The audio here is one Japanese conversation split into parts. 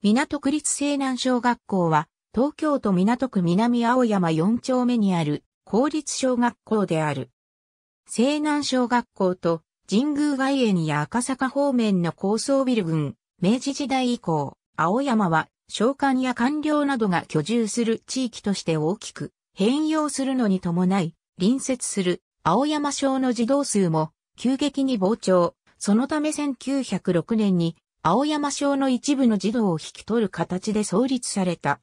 港区立西南小学校は、東京都港区南青山4丁目にある公立小学校である。西南小学校と神宮外苑や赤坂方面の高層ビル群、明治時代以降、青山は商館や官僚などが居住する地域として大きく変容するのに伴い、隣接する青山省の児童数も急激に膨張、そのため1906年に青山省の一部の児童を引き取る形で創立された。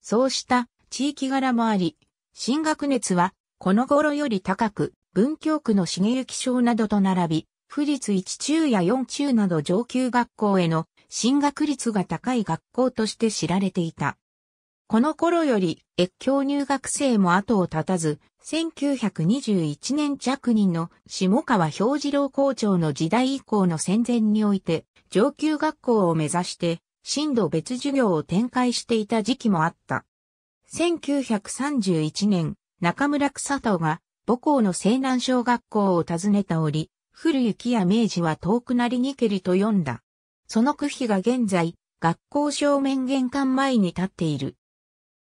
そうした地域柄もあり、進学熱はこの頃より高く、文京区の茂幸省などと並び、府立一中や四中など上級学校への進学率が高い学校として知られていた。この頃より越境入学生も後を絶たず、1921年着任の下川表次郎校長の時代以降の戦前において、上級学校を目指して、震度別授業を展開していた時期もあった。1931年、中村草戸が母校の西南小学校を訪ねた折、古雪や明治は遠くなりにけりと読んだ。その区碑が現在、学校正面玄関前に立っている。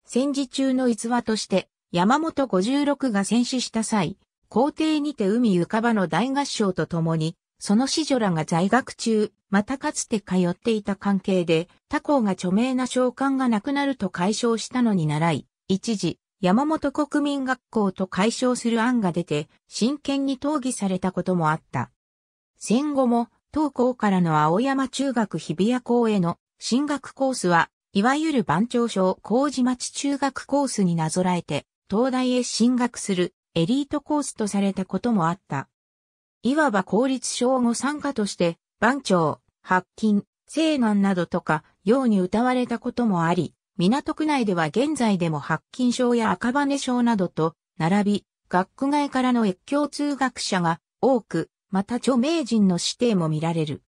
戦時中の逸話として、山本56が戦死した際、皇帝にて海浮かばの大合唱とともに、その子女らが在学中、またかつて通っていた関係で、他校が著名な召喚がなくなると解消したのに習い、一時、山本国民学校と解消する案が出て、真剣に討議されたこともあった。戦後も、当校からの青山中学日比谷校への進学コースはいわゆる番長賞麹町中学コースになぞらえて、東大へ進学するエリートコースとされたこともあった。いわば公立小語参加として、番長、白金、西南などとか、ように歌われたこともあり、港区内では現在でも白金賞や赤羽賞などと、並び、学区外からの越境通学者が多く、また著名人の指定も見られる。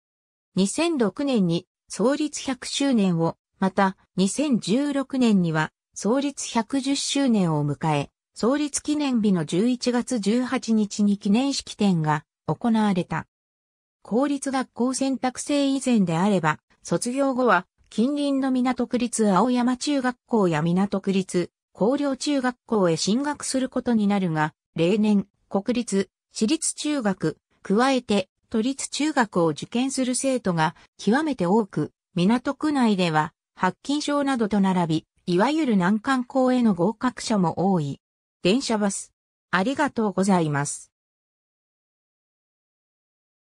2006年に創立100周年をまた、2016年には、創立110周年を迎え、創立記念日の11月18日に記念式典が行われた。公立学校選択制以前であれば、卒業後は近隣の港区立青山中学校や港区立高陵中学校へ進学することになるが、例年、国立、私立中学、加えて都立中学を受験する生徒が極めて多く、港区内では発禁賞などと並び、いわゆる難関校への合格者も多い。電車バス。ありがとうございます。